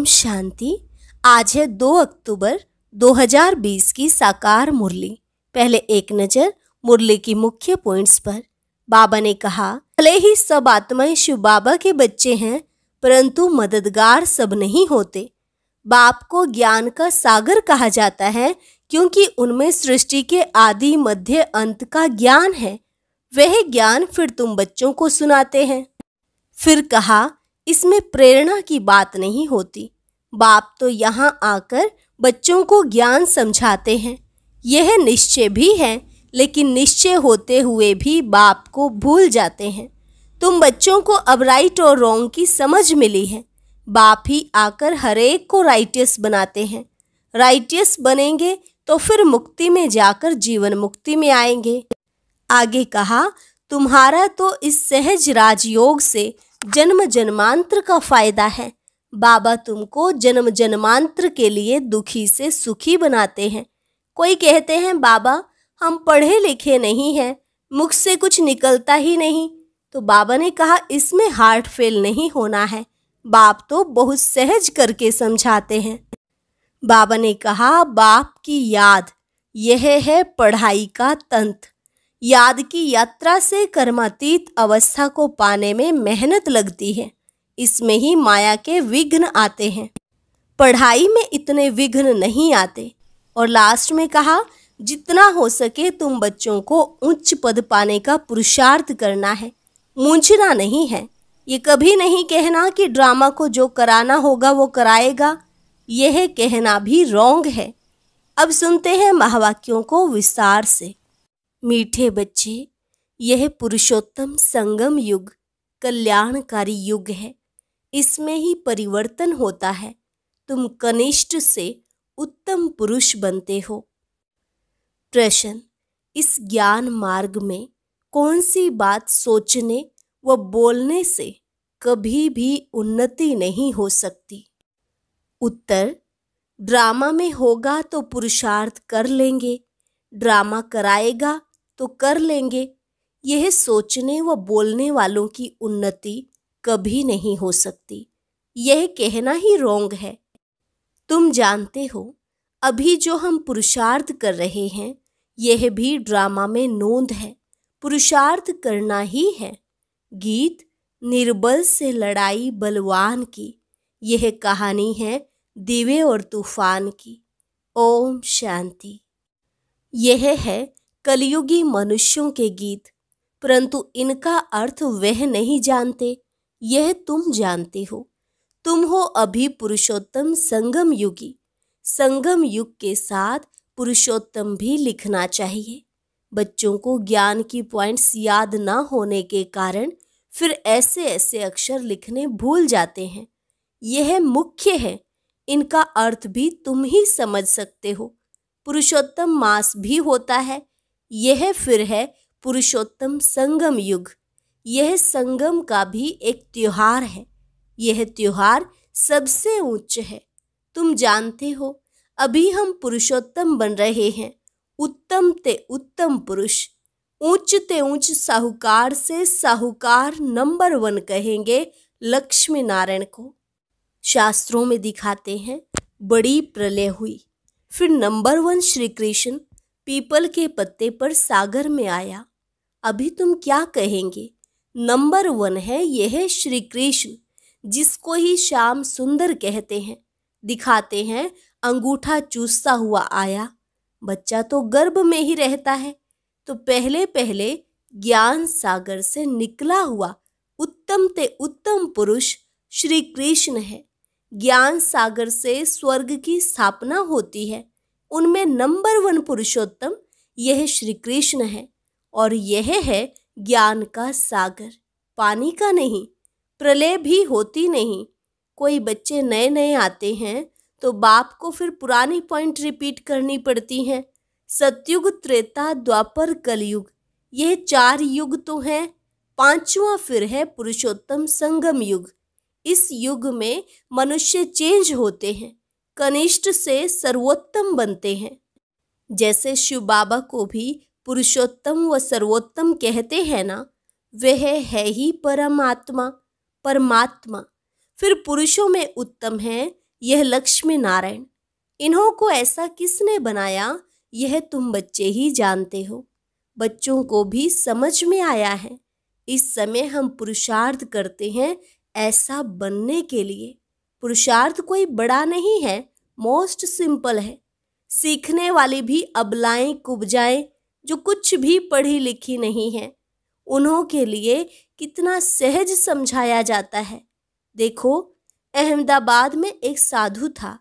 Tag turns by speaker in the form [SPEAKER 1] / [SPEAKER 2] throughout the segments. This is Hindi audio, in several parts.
[SPEAKER 1] ओम शांति आज है 2 अक्टूबर 2020 की साकार मुरली पहले एक नज़र मुरली की मुख्य पॉइंट्स पर बाबा ने कहा भले ही सब आत्माएं शिव बाबा के बच्चे हैं परंतु मददगार सब नहीं होते बाप को ज्ञान का सागर कहा जाता है क्योंकि उनमें सृष्टि के आदि मध्य अंत का ज्ञान है वह ज्ञान फिर तुम बच्चों को सुनाते हैं फिर कहा इसमें प्रेरणा की बात नहीं होती बाप तो यहाँ आकर बच्चों को ज्ञान समझाते हैं यह निश्चय भी है लेकिन निश्चय होते हुए भी बाप को भूल जाते हैं तुम बच्चों को अब राइट और रॉन्ग की समझ मिली है बाप ही आकर हरेक को राइटियस बनाते हैं राइटियस बनेंगे तो फिर मुक्ति में जाकर जीवन मुक्ति में आएंगे आगे कहा तुम्हारा तो इस सहज राजयोग से जन्म जन्मांतर का फायदा है बाबा तुमको जन्म जन्मांतर के लिए दुखी से सुखी बनाते हैं कोई कहते हैं बाबा हम पढ़े लिखे नहीं हैं मुख से कुछ निकलता ही नहीं तो बाबा ने कहा इसमें हार्ट फेल नहीं होना है बाप तो बहुत सहज करके समझाते हैं बाबा ने कहा बाप की याद यह है पढ़ाई का तंत्र याद की यात्रा से कर्मातीत अवस्था को पाने में मेहनत लगती है इसमें ही माया के विघ्न आते हैं पढ़ाई में इतने विघ्न नहीं आते और लास्ट में कहा जितना हो सके तुम बच्चों को उच्च पद पाने का पुरुषार्थ करना है मूझना नहीं है ये कभी नहीं कहना कि ड्रामा को जो कराना होगा वो कराएगा यह कहना भी रोंग है अब सुनते हैं महावाक्यों को विस्तार से मीठे बच्चे यह पुरुषोत्तम संगम युग कल्याणकारी युग है इसमें ही परिवर्तन होता है तुम कनिष्ठ से उत्तम पुरुष बनते हो प्रश्न इस ज्ञान मार्ग में कौन सी बात सोचने व बोलने से कभी भी उन्नति नहीं हो सकती उत्तर ड्रामा में होगा तो पुरुषार्थ कर लेंगे ड्रामा कराएगा तो कर लेंगे यह सोचने व बोलने वालों की उन्नति कभी नहीं हो सकती यह कहना ही रोंग है तुम जानते हो अभी जो हम पुरुषार्थ कर रहे हैं यह भी ड्रामा में नोंद है पुरुषार्थ करना ही है गीत निर्बल से लड़ाई बलवान की यह कहानी है दिवे और तूफान की ओम शांति यह है कलयुगी मनुष्यों के गीत परंतु इनका अर्थ वह नहीं जानते यह तुम जानते हो तुम हो अभी पुरुषोत्तम संगम युगी संगम युग के साथ पुरुषोत्तम भी लिखना चाहिए बच्चों को ज्ञान की पॉइंट्स याद ना होने के कारण फिर ऐसे ऐसे अक्षर लिखने भूल जाते हैं यह मुख्य है इनका अर्थ भी तुम ही समझ सकते हो पुरुषोत्तम मास भी होता है यह फिर है पुरुषोत्तम संगम युग यह संगम का भी एक त्योहार है यह त्योहार सबसे उच्च है तुम जानते हो अभी हम पुरुषोत्तम बन रहे हैं उत्तम ते उत्तम पुरुष ऊंच ते ऊंच साहूकार से साहूकार नंबर वन कहेंगे लक्ष्मी नारायण को शास्त्रों में दिखाते हैं बड़ी प्रलय हुई फिर नंबर वन श्री कृष्ण पीपल के पत्ते पर सागर में आया अभी तुम क्या कहेंगे नंबर वन है यह श्री कृष्ण जिसको ही श्याम सुंदर कहते हैं दिखाते हैं अंगूठा चूसता हुआ आया बच्चा तो गर्भ में ही रहता है तो पहले पहले ज्ञान सागर से निकला हुआ उत्तम ते उत्तम पुरुष श्री कृष्ण है ज्ञान सागर से स्वर्ग की स्थापना होती है उनमें नंबर वन पुरुषोत्तम यह श्री कृष्ण है और यह है ज्ञान का सागर पानी का नहीं प्रलय भी होती नहीं कोई बच्चे नए नए आते हैं तो बाप को फिर पुरानी पॉइंट रिपीट करनी पड़ती हैं सतयुग त्रेता द्वापर कलयुग यह चार युग तो हैं पांचवा फिर है पुरुषोत्तम संगम युग इस युग में मनुष्य चेंज होते हैं कनिष्ठ से सर्वोत्तम बनते हैं जैसे शिव बाबा को भी पुरुषोत्तम व सर्वोत्तम कहते हैं ना वह है ही परमात्मा परमात्मा फिर पुरुषों में उत्तम है यह लक्ष्मी नारायण इन्हों को ऐसा किसने बनाया यह तुम बच्चे ही जानते हो बच्चों को भी समझ में आया है इस समय हम पुरुषार्थ करते हैं ऐसा बनने के लिए पुरुषार्थ कोई बड़ा नहीं है मोस्ट सिंपल है सीखने वाली भी अबलाएं कुब्जाएं जो कुछ भी पढ़ी लिखी नहीं है उन्हों के लिए कितना सहज समझाया जाता है देखो अहमदाबाद में एक साधु था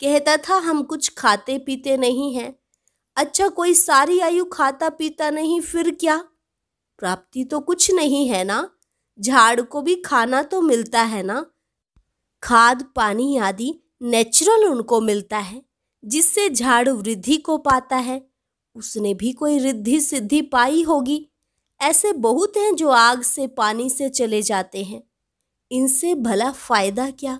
[SPEAKER 1] कहता था हम कुछ खाते पीते नहीं हैं अच्छा कोई सारी आयु खाता पीता नहीं फिर क्या प्राप्ति तो कुछ नहीं है ना झाड़ को भी खाना तो मिलता है ना खाद पानी आदि नेचुरल उनको मिलता है जिससे झाड़ वृद्धि को पाता है उसने भी कोई रिद्धि सिद्धि पाई होगी ऐसे बहुत हैं जो आग से पानी से चले जाते हैं इनसे भला फायदा क्या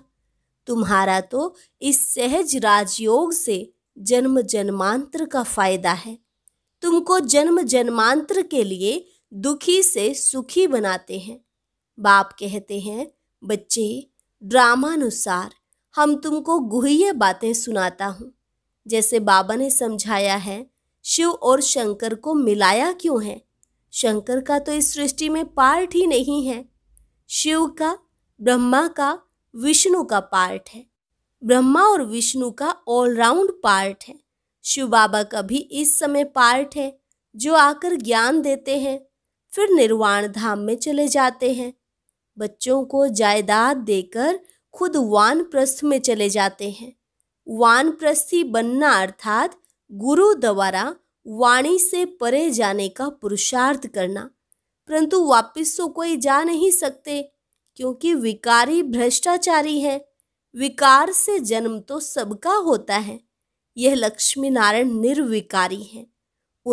[SPEAKER 1] तुम्हारा तो इस सहज राजयोग से जन्म जन्मांतर का फायदा है तुमको जन्म जन्मांतर के लिए दुखी से सुखी बनाते हैं बाप कहते हैं बच्चे ड्रामानुसार हम तुमको गुहे बातें सुनाता हूँ जैसे बाबा ने समझाया है शिव और शंकर को मिलाया क्यों है शंकर का तो इस सृष्टि में पार्ट ही नहीं है शिव का ब्रह्मा का विष्णु का पार्ट है ब्रह्मा और विष्णु का ऑलराउंड पार्ट है शिव बाबा का भी इस समय पार्ट है जो आकर ज्ञान देते हैं फिर निर्वाण धाम में चले जाते हैं बच्चों को जायदाद देकर खुद वानप्रस्थ में चले जाते हैं वानप्रस्थी बनना अर्थात गुरु द्वारा वाणी से परे जाने का पुरुषार्थ करना परंतु वापिस तो कोई जा नहीं सकते क्योंकि विकारी भ्रष्टाचारी है विकार से जन्म तो सबका होता है यह लक्ष्मी नारायण निर्विकारी हैं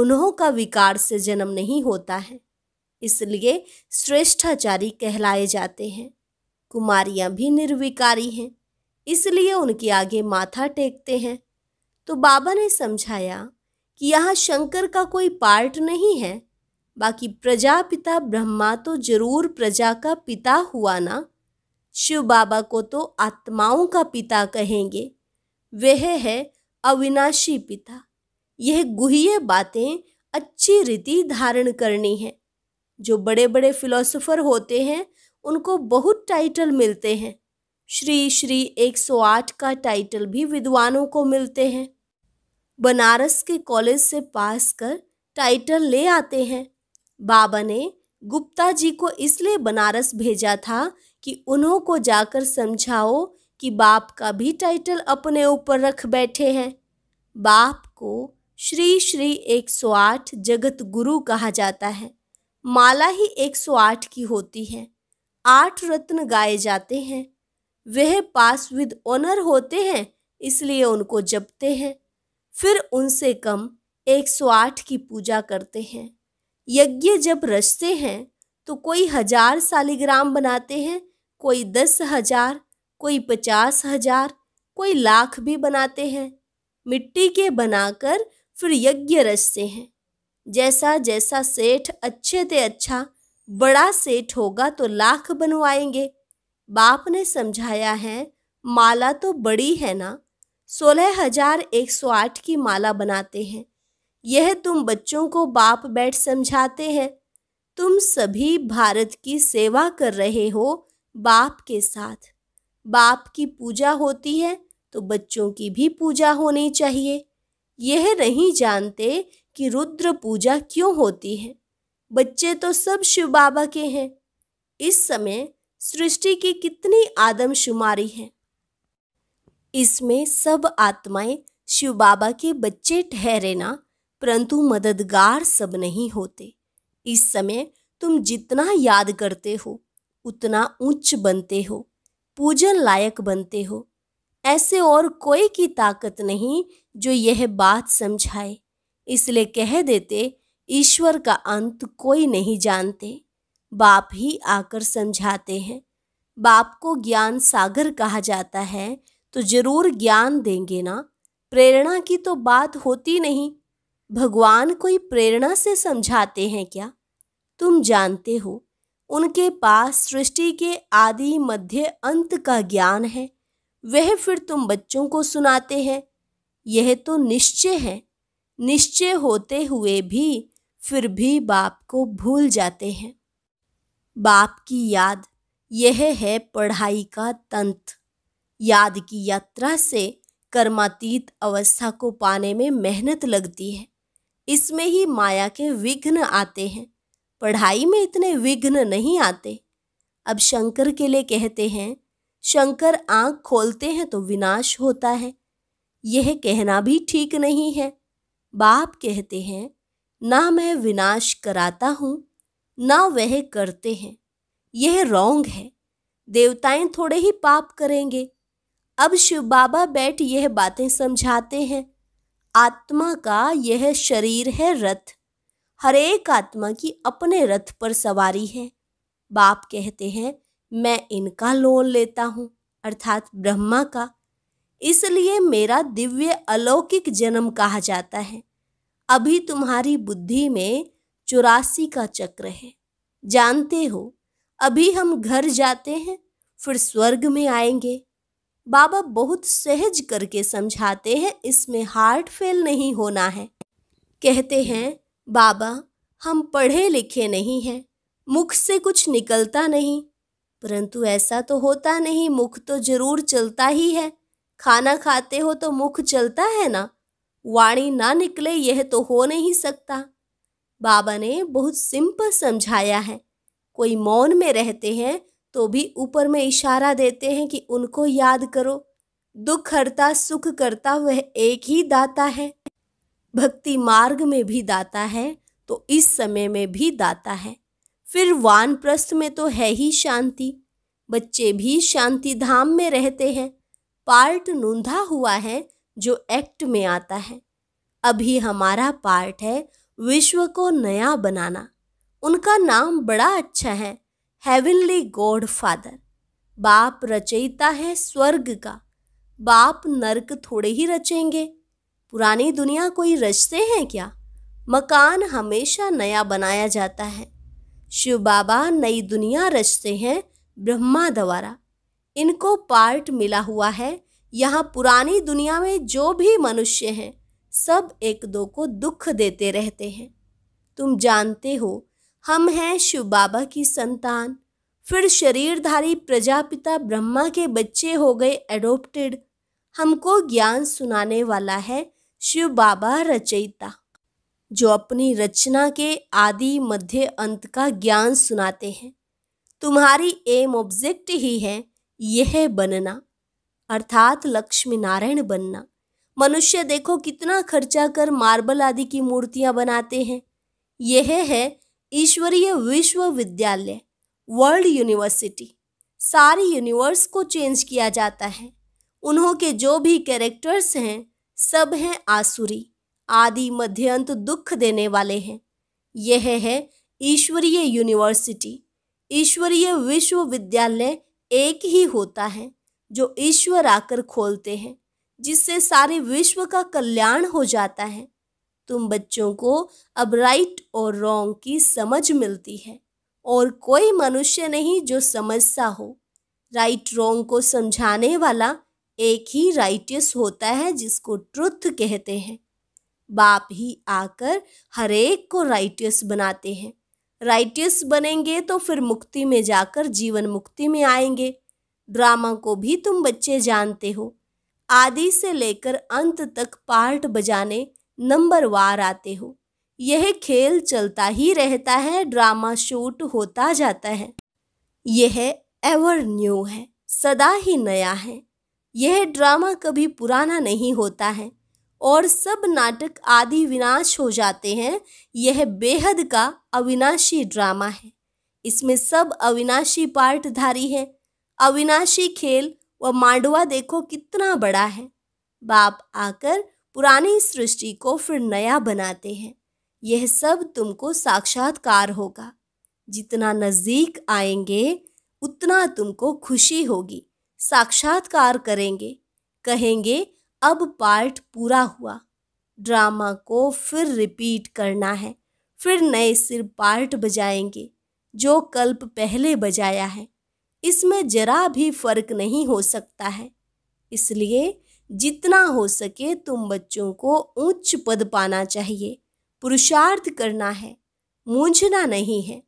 [SPEAKER 1] उन्हों का विकार से जन्म नहीं होता है इसलिए श्रेष्ठाचारी कहलाए जाते हैं कुमारियाँ भी निर्विकारी हैं इसलिए उनके आगे माथा टेकते हैं तो बाबा ने समझाया कि यहाँ शंकर का कोई पार्ट नहीं है बाकी प्रजापिता ब्रह्मा तो जरूर प्रजा का पिता हुआ ना शिव बाबा को तो आत्माओं का पिता कहेंगे वह है अविनाशी पिता यह गुह्य बातें अच्छी रीति धारण करनी है जो बड़े बड़े फिलोसोफर होते हैं उनको बहुत टाइटल मिलते हैं श्री श्री 108 का टाइटल भी विद्वानों को मिलते हैं बनारस के कॉलेज से पास कर टाइटल ले आते हैं बाबा ने गुप्ता जी को इसलिए बनारस भेजा था कि उन्हों को जाकर समझाओ कि बाप का भी टाइटल अपने ऊपर रख बैठे हैं बाप को श्री श्री 108 जगत गुरु कहा जाता है माला ही 108 की होती है आठ रत्न गाए जाते हैं वह पास विद ऑनर होते हैं इसलिए उनको जपते हैं फिर उनसे कम एक सौ आठ की पूजा करते हैं यज्ञ जब रचते हैं तो कोई हजार सालिग्राम बनाते हैं कोई दस हजार कोई पचास हजार कोई लाख भी बनाते हैं मिट्टी के बनाकर फिर यज्ञ रचते हैं जैसा जैसा सेठ अच्छे से अच्छा बड़ा सेठ होगा तो लाख बनवाएंगे बाप ने समझाया है माला तो बड़ी है ना सोलह हजार एक सौ आठ की माला बनाते हैं यह तुम बच्चों को बाप बैठ समझाते हैं तुम सभी भारत की सेवा कर रहे हो बाप के साथ बाप की पूजा होती है तो बच्चों की भी पूजा होनी चाहिए यह नहीं जानते कि रुद्र पूजा क्यों होती है बच्चे तो सब शिव बाबा के हैं इस समय सृष्टि की कितनी आदमशुमारी है इसमें सब आत्माएं शिव बाबा के बच्चे ठहरे ना परंतु मददगार सब नहीं होते इस समय तुम जितना याद करते हो उतना उच्च बनते हो पूजन लायक बनते हो ऐसे और कोई की ताकत नहीं जो यह बात समझाए इसलिए कह देते ईश्वर का अंत कोई नहीं जानते बाप ही आकर समझाते हैं बाप को ज्ञान सागर कहा जाता है तो जरूर ज्ञान देंगे ना प्रेरणा की तो बात होती नहीं भगवान कोई प्रेरणा से समझाते हैं क्या तुम जानते हो उनके पास सृष्टि के आदि मध्य अंत का ज्ञान है वह फिर तुम बच्चों को सुनाते हैं यह तो निश्चय है निश्चय होते हुए भी फिर भी बाप को भूल जाते हैं बाप की याद यह है पढ़ाई का तंत्र याद की यात्रा से कर्मातीत अवस्था को पाने में मेहनत लगती है इसमें ही माया के विघ्न आते हैं पढ़ाई में इतने विघ्न नहीं आते अब शंकर के लिए कहते हैं शंकर आंख खोलते हैं तो विनाश होता है यह कहना भी ठीक नहीं है बाप कहते हैं ना मैं विनाश कराता हूँ ना वह करते हैं यह रॉन्ग है देवताएं थोड़े ही पाप करेंगे अब शिव बाबा बैठ यह बातें समझाते हैं आत्मा का यह शरीर है रथ हर एक आत्मा की अपने रथ पर सवारी है बाप कहते हैं मैं इनका लोन लेता हूँ अर्थात ब्रह्मा का इसलिए मेरा दिव्य अलौकिक जन्म कहा जाता है अभी तुम्हारी बुद्धि में चौरासी का चक्र है जानते हो अभी हम घर जाते हैं फिर स्वर्ग में आएंगे बाबा बहुत सहज करके समझाते हैं इसमें हार्ट फेल नहीं होना है कहते हैं बाबा हम पढ़े लिखे नहीं हैं मुख से कुछ निकलता नहीं परंतु ऐसा तो होता नहीं मुख तो जरूर चलता ही है खाना खाते हो तो मुख चलता है ना वाणी ना निकले यह तो हो नहीं सकता बाबा ने बहुत सिंपल समझाया है कोई मौन में रहते हैं तो भी ऊपर में इशारा देते हैं कि उनको याद करो दुख हरता सुख करता वह एक ही दाता है भक्ति मार्ग में भी दाता है तो इस समय में भी दाता है फिर वान प्रस्थ में तो है ही शांति बच्चे भी शांति धाम में रहते हैं पार्ट नूंधा हुआ है जो एक्ट में आता है अभी हमारा पार्ट है विश्व को नया बनाना उनका नाम बड़ा अच्छा है हेवनली गॉड फादर बाप रचयिता है स्वर्ग का बाप नरक थोड़े ही रचेंगे पुरानी दुनिया कोई रचते हैं क्या मकान हमेशा नया बनाया जाता है शिव बाबा नई दुनिया रचते हैं ब्रह्मा द्वारा इनको पार्ट मिला हुआ है यहाँ पुरानी दुनिया में जो भी मनुष्य हैं सब एक दो को दुख देते रहते हैं तुम जानते हो हम हैं शिव बाबा की संतान फिर शरीरधारी प्रजापिता ब्रह्मा के बच्चे हो गए एडोप्टेड हमको ज्ञान सुनाने वाला है शिव बाबा रचयिता जो अपनी रचना के आदि मध्य अंत का ज्ञान सुनाते हैं तुम्हारी एम ऑब्जेक्ट ही है यह बनना अर्थात लक्ष्मी नारायण बनना मनुष्य देखो कितना खर्चा कर मार्बल आदि की मूर्तियाँ बनाते हैं यह है ईश्वरीय विश्वविद्यालय वर्ल्ड यूनिवर्सिटी सारी यूनिवर्स को चेंज किया जाता है उन्हों के जो भी कैरेक्टर्स हैं सब हैं आसुरी आदि मध्य अंत दुख देने वाले हैं यह है ईश्वरीय यूनिवर्सिटी ईश्वरीय विश्वविद्यालय एक ही होता है जो ईश्वर आकर खोलते हैं जिससे सारे विश्व का कल्याण हो जाता है तुम बच्चों को अब राइट और रॉन्ग की समझ मिलती है और कोई मनुष्य नहीं जो समझता हो राइट रॉन्ग को समझाने वाला एक ही राइटियस होता है जिसको ट्रुथ कहते हैं बाप ही आकर हरेक को राइटियस बनाते हैं राइटियस बनेंगे तो फिर मुक्ति में जाकर जीवन मुक्ति में आएंगे ड्रामा को भी तुम बच्चे जानते हो आदि से लेकर अंत तक पार्ट बजाने नंबर वार आते हो यह खेल चलता ही रहता है ड्रामा शूट होता जाता है यह एवर न्यू है सदा ही नया है यह ड्रामा कभी पुराना नहीं होता है और सब नाटक आदि विनाश हो जाते हैं यह बेहद का अविनाशी ड्रामा है इसमें सब अविनाशी पार्टधारी हैं अविनाशी खेल व मांडवा देखो कितना बड़ा है बाप आकर पुरानी सृष्टि को फिर नया बनाते हैं यह सब तुमको साक्षात्कार होगा जितना नज़दीक आएंगे उतना तुमको खुशी होगी साक्षात्कार करेंगे कहेंगे अब पार्ट पूरा हुआ ड्रामा को फिर रिपीट करना है फिर नए सिर पार्ट बजाएंगे जो कल्प पहले बजाया है इसमें जरा भी फर्क नहीं हो सकता है इसलिए जितना हो सके तुम बच्चों को उच्च पद पाना चाहिए पुरुषार्थ करना है मूंझना नहीं है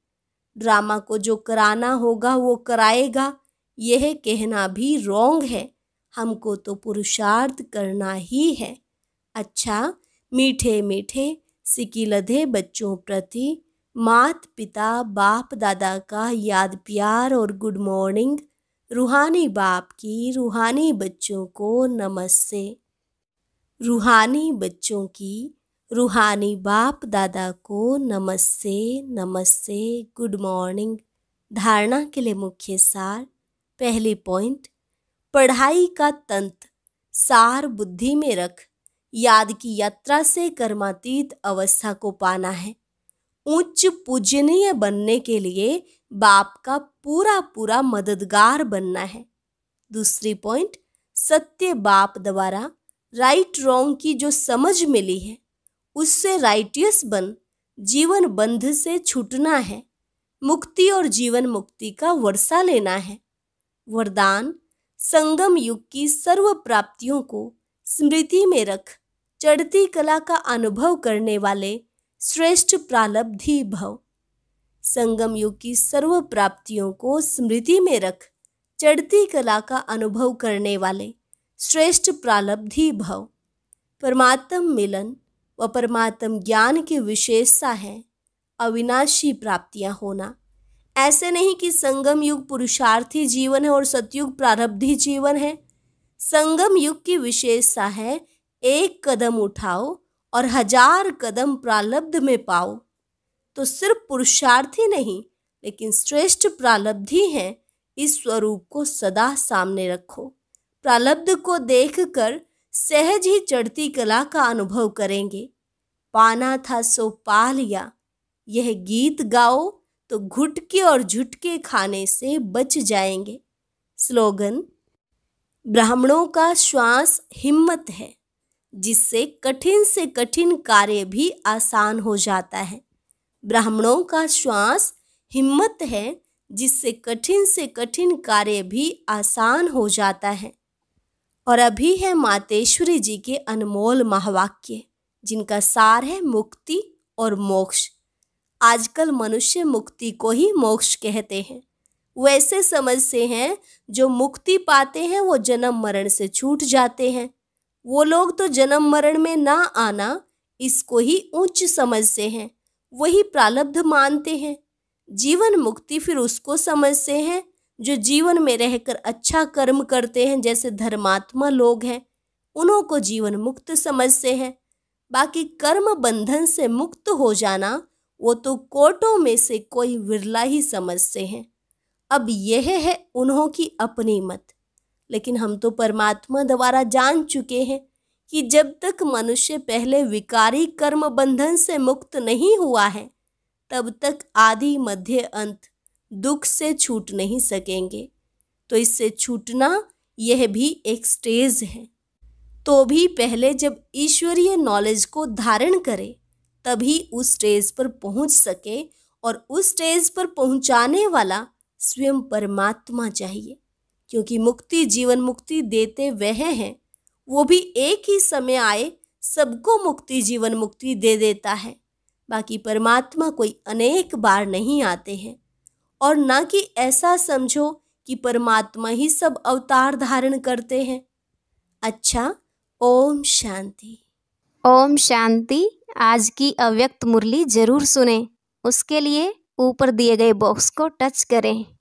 [SPEAKER 1] ड्रामा को जो कराना होगा वो कराएगा यह कहना भी रोंग है हमको तो पुरुषार्थ करना ही है अच्छा मीठे मीठे सिकीलधे बच्चों प्रति मात पिता बाप दादा का याद प्यार और गुड मॉर्निंग रूहानी बाप की रूहानी बच्चों को नमस्ते रूहानी बच्चों की रूहानी बाप दादा को नमस्ते नमस्ते गुड मॉर्निंग धारणा के लिए मुख्य सार पहली पॉइंट पढ़ाई का तंत्र सार बुद्धि में रख याद की यात्रा से कर्मातीत अवस्था को पाना है उच्च पूजनीय बनने के लिए बाप का पूरा पूरा मददगार बनना है दूसरी पॉइंट सत्य बाप द्वारा राइट रॉन्ग की जो समझ मिली है उससे राइटियस बन जीवन बंध से छूटना है मुक्ति और जीवन मुक्ति का वर्षा लेना है वरदान संगम युग की सर्व प्राप्तियों को स्मृति में रख चढ़ती कला का अनुभव करने वाले श्रेष्ठ प्रालब्धि भव संगम युग की सर्व प्राप्तियों को स्मृति में रख चढ़ती कला का अनुभव करने वाले श्रेष्ठ प्रालब्धि भव परमात्म मिलन व परमात्म ज्ञान की विशेषता है अविनाशी प्राप्तियां होना ऐसे नहीं कि संगम युग पुरुषार्थी जीवन है और सतयुग प्रारब्धि जीवन है संगम युग की विशेषता है एक कदम उठाओ और हजार कदम प्रालब्ध में पाओ तो सिर्फ पुरुषार्थी नहीं लेकिन श्रेष्ठ प्रालब्धि हैं इस स्वरूप को सदा सामने रखो प्रालब्ध को देखकर सहज ही चढ़ती कला का अनुभव करेंगे पाना था सो पा लिया यह गीत गाओ तो घुटके और झुटके खाने से बच जाएंगे स्लोगन ब्राह्मणों का श्वास हिम्मत है जिससे कठिन से कठिन कार्य भी आसान हो जाता है ब्राह्मणों का श्वास हिम्मत है जिससे कठिन से कठिन कार्य भी आसान हो जाता है और अभी है मातेश्वरी जी के अनमोल महावाक्य जिनका सार है मुक्ति और मोक्ष आजकल मनुष्य मुक्ति को ही मोक्ष कहते हैं वैसे समझते हैं जो मुक्ति पाते हैं वो जन्म मरण से छूट जाते हैं वो लोग तो जन्म मरण में ना आना इसको ही उच्च समझते हैं वही प्रालब्ध मानते हैं जीवन मुक्ति फिर उसको समझते हैं जो जीवन में रहकर अच्छा कर्म करते हैं जैसे धर्मात्मा लोग हैं उन्हों को जीवन मुक्त समझते हैं बाकी कर्म बंधन से मुक्त हो जाना वो तो कोटों में से कोई विरला ही समझते हैं अब यह है उन्हों की अपनी मत लेकिन हम तो परमात्मा द्वारा जान चुके हैं कि जब तक मनुष्य पहले विकारी कर्म बंधन से मुक्त नहीं हुआ है तब तक आदि मध्य अंत दुख से छूट नहीं सकेंगे तो इससे छूटना यह भी एक स्टेज है तो भी पहले जब ईश्वरीय नॉलेज को धारण करे तभी उस स्टेज पर पहुंच सके और उस स्टेज पर पहुंचाने वाला स्वयं परमात्मा चाहिए क्योंकि मुक्ति जीवन मुक्ति देते वह हैं वो भी एक ही समय आए सबको मुक्ति जीवन मुक्ति दे देता है बाकी परमात्मा कोई अनेक बार नहीं आते हैं और ना कि ऐसा समझो कि परमात्मा ही सब अवतार धारण करते हैं अच्छा ओम शांति ओम शांति आज की अव्यक्त मुरली जरूर सुने उसके लिए ऊपर दिए गए बॉक्स को टच करें